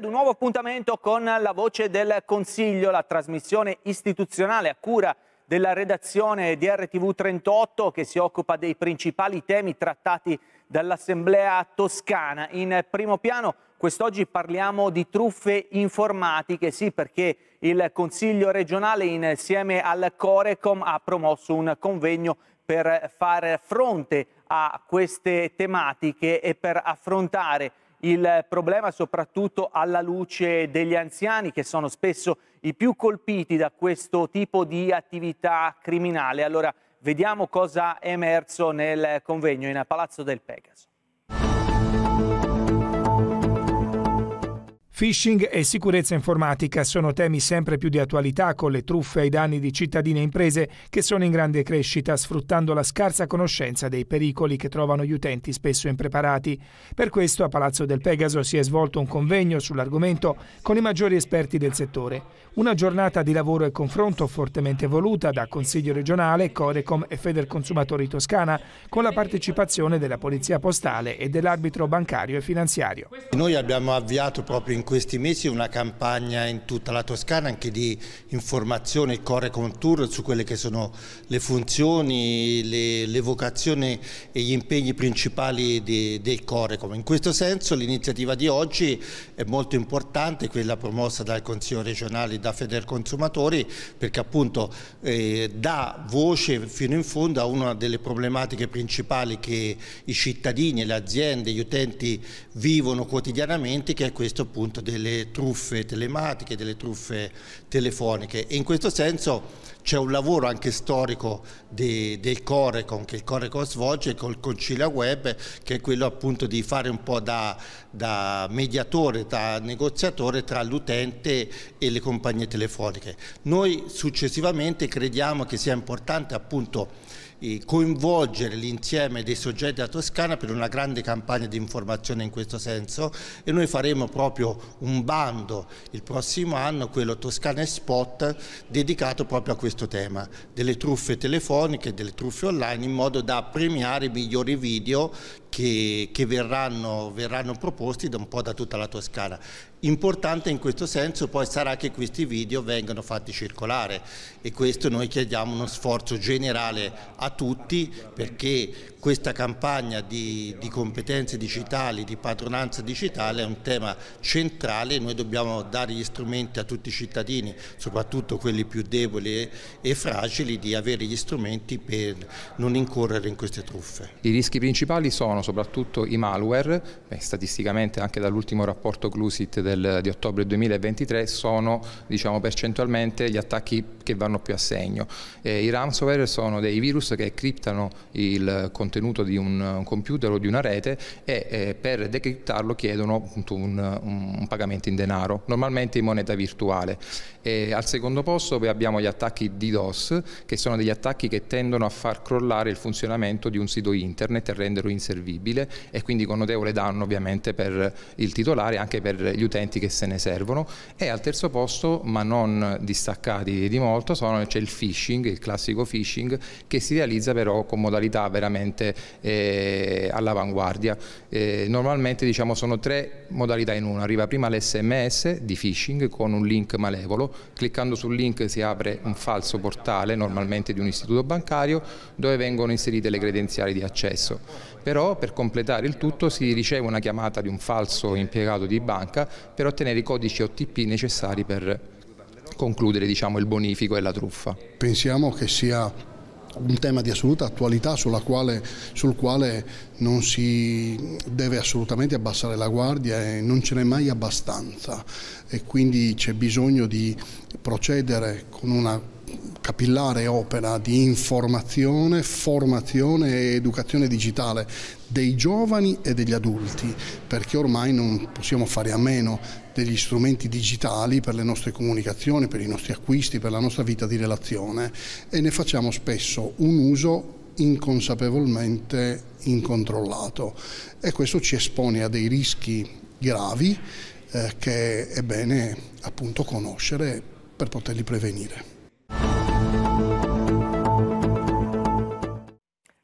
ad un nuovo appuntamento con La Voce del Consiglio, la trasmissione istituzionale a cura della redazione di RTV 38 che si occupa dei principali temi trattati dall'Assemblea toscana. In primo piano quest'oggi parliamo di truffe informatiche, sì perché il Consiglio regionale insieme al Corecom ha promosso un convegno per far fronte a queste tematiche e per affrontare il problema soprattutto alla luce degli anziani che sono spesso i più colpiti da questo tipo di attività criminale. Allora vediamo cosa è emerso nel convegno in Palazzo del Pegaso. Phishing e sicurezza informatica sono temi sempre più di attualità con le truffe ai danni di cittadini e imprese che sono in grande crescita sfruttando la scarsa conoscenza dei pericoli che trovano gli utenti spesso impreparati. Per questo a Palazzo del Pegaso si è svolto un convegno sull'argomento con i maggiori esperti del settore. Una giornata di lavoro e confronto fortemente voluta da Consiglio regionale, Corecom e Federconsumatori Toscana con la partecipazione della Polizia Postale e dell'arbitro bancario e finanziario. Noi abbiamo avviato proprio in questi mesi una campagna in tutta la Toscana anche di informazione Core Contour su quelle che sono le funzioni, le, le vocazioni e gli impegni principali di, del Corecom. In questo senso l'iniziativa di oggi è molto importante, quella promossa dal Consiglio regionale e da Consumatori perché appunto eh, dà voce fino in fondo a una delle problematiche principali che i cittadini, le aziende, gli utenti vivono quotidianamente che è questo appunto delle truffe telematiche, delle truffe telefoniche e in questo senso c'è un lavoro anche storico di, del Corecon che il Corecon svolge col Concilia Web che è quello appunto di fare un po' da, da mediatore, da negoziatore tra l'utente e le compagnie telefoniche. Noi successivamente crediamo che sia importante appunto coinvolgere l'insieme dei soggetti della Toscana per una grande campagna di informazione in questo senso e noi faremo proprio un bando il prossimo anno, quello Toscana Spot, dedicato proprio a questo questo tema delle truffe telefoniche, delle truffe online in modo da premiare i migliori video che, che verranno, verranno, proposti da un po' da tutta la Toscana. Importante in questo senso poi sarà che questi video vengano fatti circolare e questo noi chiediamo uno sforzo generale a tutti perché questa campagna di, di competenze digitali, di padronanza digitale è un tema centrale e noi dobbiamo dare gli strumenti a tutti i cittadini, soprattutto quelli più deboli e, e fragili, di avere gli strumenti per non incorrere in queste truffe. I rischi principali sono sono soprattutto i malware, beh, statisticamente anche dall'ultimo rapporto Clusit del, di ottobre 2023 sono diciamo, percentualmente gli attacchi che vanno più a segno. Eh, I ransomware sono dei virus che criptano il contenuto di un, un computer o di una rete e eh, per decriptarlo chiedono appunto, un, un, pagamento in denaro, normalmente in moneta virtuale. E al secondo posto poi abbiamo gli attacchi DDoS che sono degli attacchi che tendono a far crollare il funzionamento di un sito internet e renderlo inservibile servibile e quindi con notevole danno ovviamente per il titolare e anche per gli utenti che se ne servono e al terzo posto ma non distaccati di molto c'è il phishing, il classico phishing che si realizza però con modalità veramente eh, all'avanguardia eh, normalmente diciamo sono tre modalità in una arriva prima l'SMS di phishing con un link malevolo cliccando sul link si apre un falso portale normalmente di un istituto bancario dove vengono inserite le credenziali di accesso però per completare il tutto si riceve una chiamata di un falso impiegato di banca per ottenere i codici OTP necessari per concludere diciamo, il bonifico e la truffa. Pensiamo che sia un tema di assoluta attualità quale, sul quale non si deve assolutamente abbassare la guardia e non ce n'è mai abbastanza e quindi c'è bisogno di procedere con una capillare opera di informazione, formazione e educazione digitale dei giovani e degli adulti, perché ormai non possiamo fare a meno degli strumenti digitali per le nostre comunicazioni, per i nostri acquisti, per la nostra vita di relazione e ne facciamo spesso un uso inconsapevolmente incontrollato e questo ci espone a dei rischi gravi eh, che è bene appunto conoscere per poterli prevenire.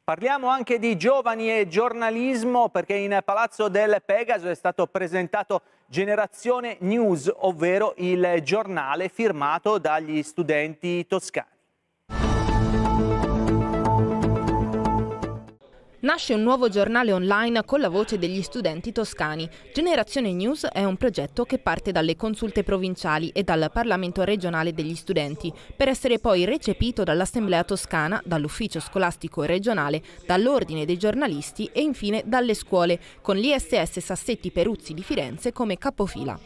Parliamo anche di giovani e giornalismo perché in Palazzo del Pegaso è stato presentato Generazione News, ovvero il giornale firmato dagli studenti toscani. Nasce un nuovo giornale online con la voce degli studenti toscani. Generazione News è un progetto che parte dalle consulte provinciali e dal Parlamento regionale degli studenti, per essere poi recepito dall'Assemblea toscana, dall'Ufficio scolastico regionale, dall'Ordine dei giornalisti e infine dalle scuole, con l'ISS Sassetti Peruzzi di Firenze come capofila.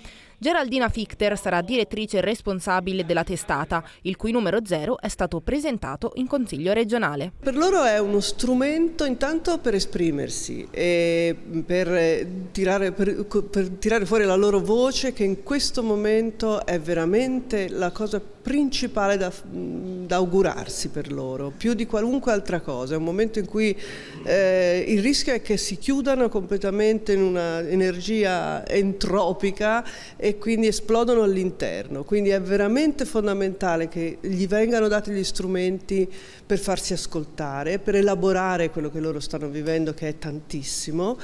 Geraldina Fichter sarà direttrice responsabile della testata, il cui numero zero è stato presentato in Consiglio regionale. Per loro è uno strumento intanto per esprimersi e per eh, tirare, per, per tirare fuori la loro voce che in questo momento è veramente la cosa principale da, mm, da augurarsi per loro, più di qualunque altra cosa. È un momento in cui eh, il rischio è che si chiudano completamente in una energia entropica e e quindi esplodono all'interno. Quindi è veramente fondamentale che gli vengano dati gli strumenti per farsi ascoltare, per elaborare quello che loro stanno vivendo, che è tantissimo.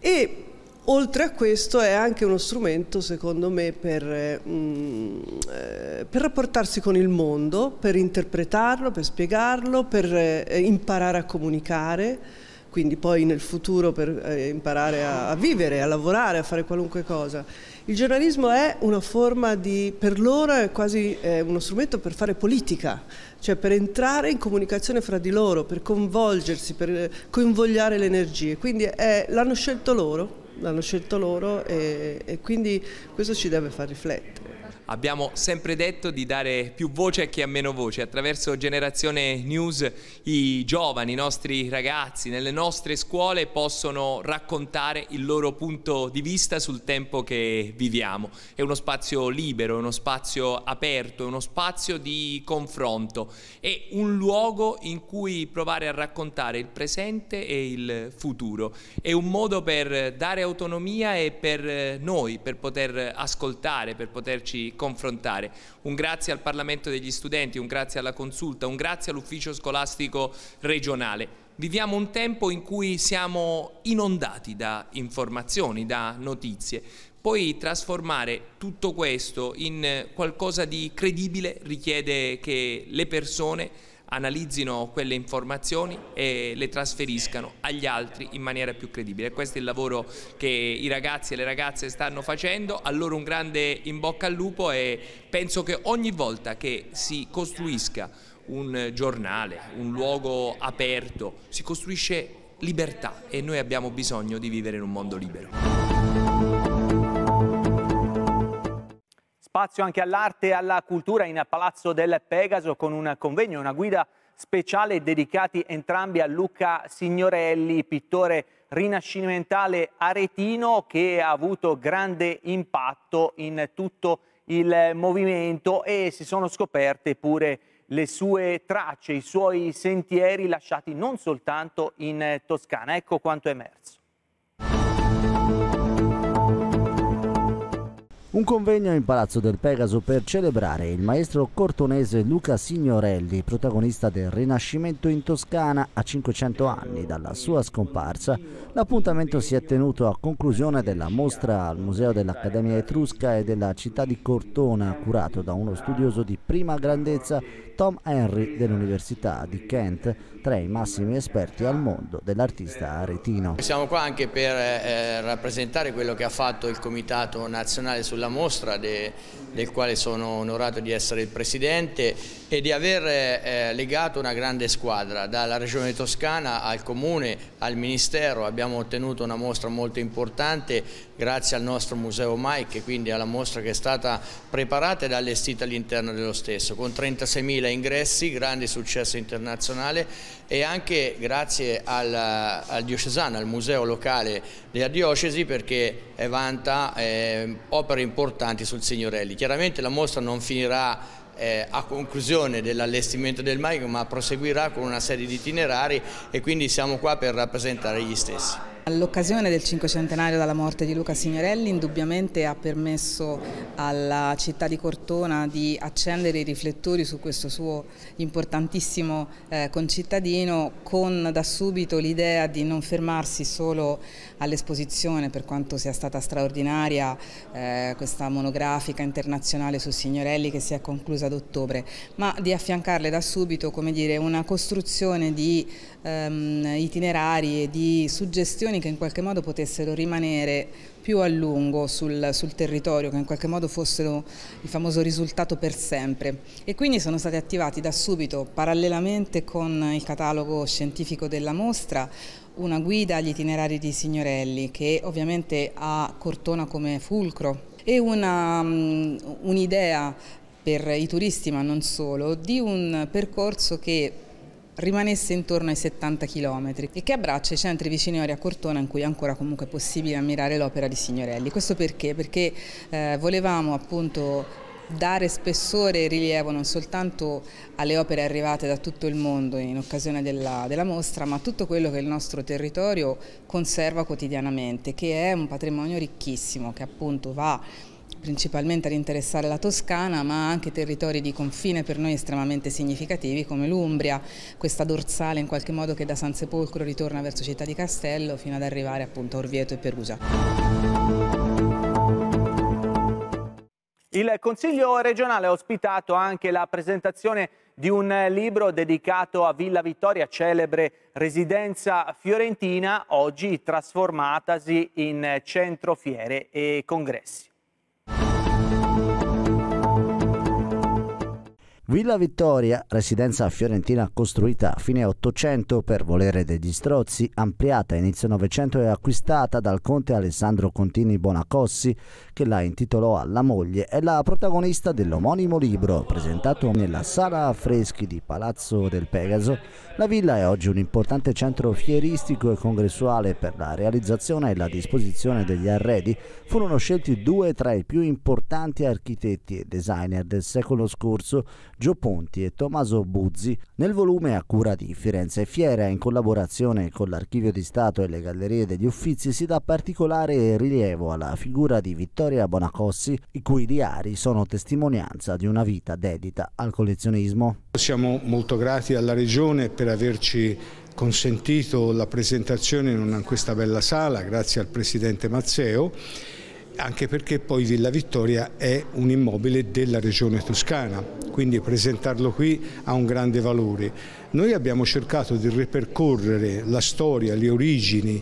E Oltre a questo è anche uno strumento, secondo me, per, mm, eh, per, rapportarsi con il mondo, per interpretarlo, per spiegarlo, per eh, imparare a comunicare quindi poi nel futuro per eh, imparare a, a, vivere, a lavorare, a fare qualunque cosa. Il giornalismo è una forma di, per loro è quasi eh, uno strumento per fare politica, cioè per entrare in comunicazione fra di loro, per coinvolgersi, per eh, coinvogliare le energie, quindi l'hanno scelto loro, l'hanno scelto loro e, e quindi questo ci deve far riflettere abbiamo sempre detto di dare più voce a chi ha meno voce, attraverso Generazione News i giovani, i nostri ragazzi nelle nostre scuole possono raccontare il loro punto di vista sul tempo che viviamo. È uno spazio libero, è uno spazio aperto, è uno spazio di confronto, è un luogo in cui provare a raccontare il presente e il futuro, è un modo per dare autonomia e per noi, per poter ascoltare, per poterci confrontare. Un grazie al Parlamento degli studenti, un grazie alla consulta, un grazie all'ufficio scolastico regionale. Viviamo un tempo in cui siamo inondati da informazioni, da notizie. Poi trasformare tutto questo in qualcosa di credibile richiede che le persone analizzino quelle informazioni e le trasferiscano agli altri in maniera più credibile. Questo è il lavoro che i ragazzi e le ragazze stanno facendo, a loro un grande in bocca al lupo e penso che ogni volta che si costruisca un giornale, un luogo aperto, si costruisce libertà e noi abbiamo bisogno di vivere in un mondo libero. Spazio anche all'arte e alla cultura in Palazzo del Pegaso con un convegno una guida speciale dedicati entrambi a Luca Signorelli, pittore rinascimentale aretino che ha avuto grande impatto in tutto il movimento e si sono scoperte pure le sue tracce, i suoi sentieri lasciati non soltanto in Toscana. Ecco quanto è emerso. Un convegno in Palazzo del Pegaso per celebrare il maestro cortonese Luca Signorelli, protagonista del Rinascimento in Toscana a 500 anni dalla sua scomparsa. L'appuntamento si è tenuto a conclusione della mostra al Museo dell'Accademia Etrusca e della città di Cortona, curato da uno studioso di prima grandezza, Tom Henry dell'Università di Kent, tra i massimi esperti al mondo dell'artista aretino. Siamo qua anche per eh, eh rappresentare quello che ha fatto il Comitato Nazionale sulla della mostra de, del quale sono onorato di essere il presidente e di aver eh, eh, legato una grande squadra dalla Regione Toscana al Comune, al Ministero, abbiamo ottenuto una mostra molto importante grazie al nostro Museo Mike, quindi alla mostra che è stata preparata ed allestita all'interno dello stesso, con 36.000 ingressi, grande successo internazionale e anche grazie al, al diocesano, al museo locale della diocesi perché vanta eh, opere importanti sul Signorelli. Chiaramente la mostra non finirà eh, a conclusione dell'allestimento del Maico ma proseguirà con una serie di itinerari e quindi siamo qua per rappresentare gli stessi. L'occasione del cinquecentenario dalla morte di Luca Signorelli indubbiamente ha permesso alla città di Cortona di accendere i riflettori su questo suo importantissimo eh, concittadino con da subito l'idea di non fermarsi solo all'esposizione per quanto sia stata straordinaria eh, questa monografica internazionale su Signorelli che si è conclusa ad ottobre, ma di affiancarle da subito dire, una costruzione di ehm, itinerari e di suggestioni istituzioni che in qualche modo potessero rimanere più a lungo sul, sul, territorio, che in qualche modo fossero il famoso risultato per sempre. E quindi sono stati attivati da subito, parallelamente con il catalogo scientifico della mostra, una guida agli itinerari di Signorelli, che ovviamente ha Cortona come fulcro, e mm, un'idea un per i turisti ma non solo, di un percorso che rimanesse intorno ai 70 km e che abbraccia i centri viciniori a Cortona in cui è ancora comunque possibile ammirare l'opera di Signorelli. Questo perché? Perché eh, volevamo appunto dare spessore e rilievo non soltanto alle opere arrivate da tutto il mondo in occasione della, della, mostra, ma a tutto quello che il nostro territorio conserva quotidianamente, che è un patrimonio ricchissimo, che appunto va principalmente ad interessare la Toscana ma anche territori di confine per noi estremamente significativi come l'Umbria, questa dorsale in qualche modo che da San Sepolcro ritorna verso Città di Castello fino ad arrivare appunto a Orvieto e Perugia. Il Consiglio regionale ha ospitato anche la presentazione di un libro dedicato a Villa Vittoria, celebre residenza fiorentina, oggi trasformatasi in centro fiere e congressi. Villa Vittoria, residenza fiorentina costruita a fine 800 per volere degli Strozzi, ampliata a inizio 900 e acquistata dal conte Alessandro Contini Bonacossi, che la intitolò alla moglie, è la protagonista dell'omonimo libro, presentato nella sala affreschi di Palazzo del Pegaso. La villa è oggi un importante centro fieristico e congressuale per la realizzazione e la disposizione degli arredi. Furono scelti due tra i più importanti architetti e designer del secolo scorso Gio Ponti e Tommaso Buzzi nel volume a cura di Firenze Fiera in collaborazione con l'Archivio di Stato e le Gallerie degli Uffizi si dà particolare rilievo alla figura di Vittoria Bonacossi i cui diari sono testimonianza di una vita dedita al collezionismo. Siamo molto grati alla Regione per averci consentito la presentazione in questa bella sala grazie al Presidente Mazzeo anche perché poi Villa Vittoria è un immobile della regione toscana, quindi presentarlo qui ha un grande valore. Noi abbiamo cercato di ripercorrere la storia, le origini,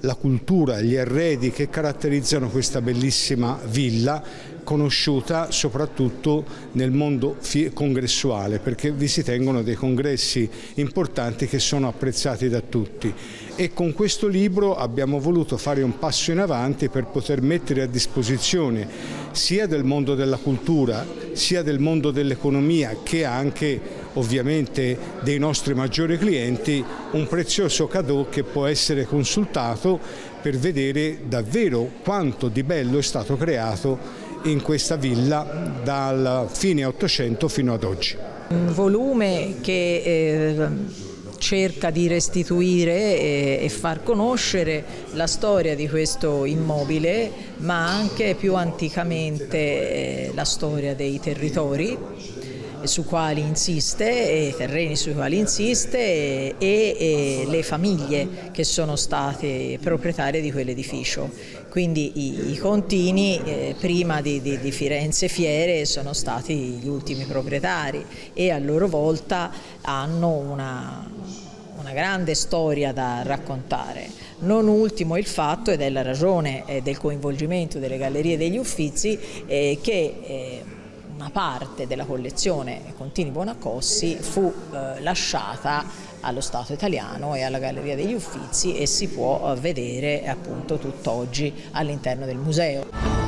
la cultura, gli arredi che caratterizzano questa bellissima villa conosciuta soprattutto nel mondo congressuale perché vi si tengono dei congressi importanti che sono apprezzati da tutti e con questo libro abbiamo voluto fare un passo in avanti per poter mettere a disposizione sia del mondo della cultura, sia del mondo dell'economia che anche ovviamente dei nostri maggiori clienti un prezioso cadeau che può essere consultato per vedere davvero quanto di bello è stato creato in questa villa dal fine 800 fino ad oggi. Un volume che eh cerca di restituire e, e far conoscere la storia di questo immobile, ma anche più anticamente eh, la storia dei territori eh, su quali insiste, eh, i terreni sui quali insiste e, e, le famiglie che sono state proprietarie di quell'edificio. Quindi i, i contini eh, prima di, di, di, Firenze Fiere sono stati gli ultimi proprietari e a loro volta hanno una, grande storia da raccontare, non ultimo il fatto, ed è la ragione eh, del coinvolgimento delle gallerie e degli uffizi, eh, che eh, una parte della collezione Contini Bonacossi fu lasciata allo Stato italiano e alla Galleria degli Uffizi e si può vedere appunto tutt'oggi all'interno del museo.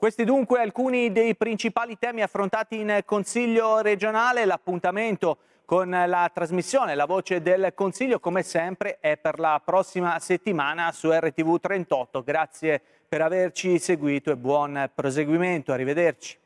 Questi dunque alcuni dei principali temi affrontati in Consiglio regionale, l'appuntamento con la trasmissione La Voce del Consiglio come sempre è per la prossima settimana su RTV 38. Grazie per averci seguito e buon proseguimento, arrivederci.